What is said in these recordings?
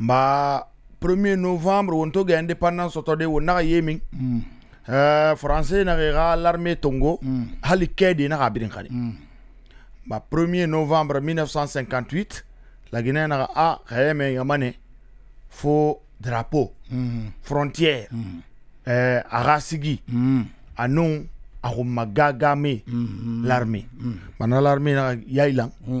ba 1er novembre wontoga indépendance otode wonnaxa ye min mm. uh, français naxe xa l'armée tongo mm. hali kede naxa birin xani mm. mba 1er novembre 1958 la lagina naxa a xeyeme yamane fo drapeau mm. frontière mm. uh, axa sigi mm. anun axuma gagame mm -hmm. l'armée mm. mana l'armée naxa yailan mm.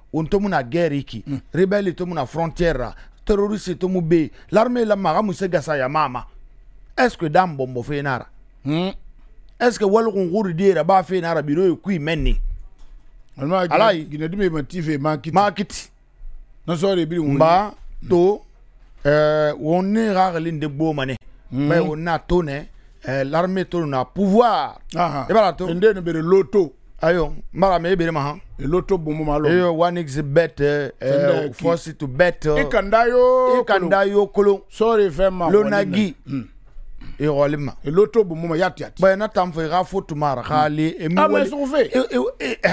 untomuna guerre iki mm. rebelle la frontière terroriste tomu be l'armée la maga gasa ya mama est-ce que dam bombo fe est-ce que wal guri dira ba fe biro menni na bi mba to euh de hmm. mais on a euh, l'armée tourne à pouvoir. Ah, ah. et ayo mara me ebere ma ha eloto bomo ma lo eyo one is better. eh, eh force to bet eh. ikanda yo ikanda yo kolo sorry fe lo nagi e gole ma eloto bomo ma yat yat bana tam fe ga foto mara khali e mi wali so fe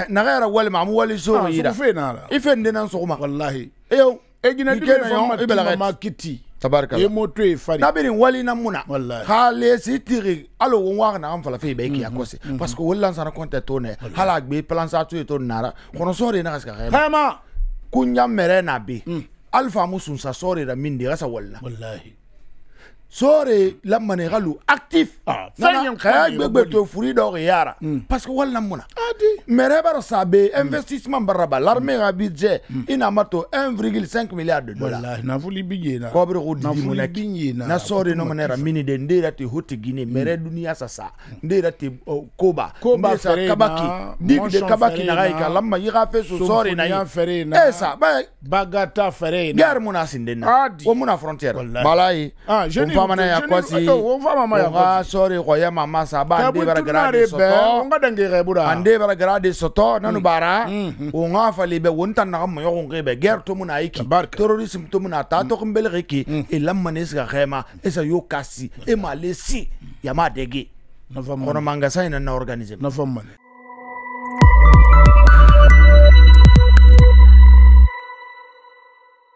na ga e ra wali ma mu wali so ah, yira so fe na la ife ndena so ma wallahi eyo e gina di na yo e ma kiti tabarikala i moto ye e fari kabiri walina mun na halesi tiri hali wo wa na an falafin bɛɛ kiya mhm. kɔsi mhm. parce que wali lansana kɔntɛ to nɛ a gbe palansa to ye to nara kɔnɔsɔ sore na ka se ka hɛrɛ hɛrɛma na be mm. hali faamu sunsa sɔ de la min de ka sa walila sore lamane galu actif ah, eh, yara hmm. parce que wala muna ah, sabe hmm. investissement l'armée hmm. a budget inamato 1,5 milliard de dollars na fuli bien. na na no manera mini de ndera te hoti mere dunia sasa ndera te oh, koba koba sa kabaki dik de kabaki na gaika fe na fere na eh, bah, bagata fere na gar muna sindena o muna frontière balai ah je pamana ya kwasi oga sori koya mama saba ande bara gara de soto onga dange re bura ande bara gara de soto nanu mm. bara onga mm-hmm. fali be wonta na mo yo ngi be ger to muna iki terrorism to muna ta to kumbele mm. reki mm. e lamma ne ska khema e sa yo kasi e malesi ya madege kono manga sa ina e na organize na famane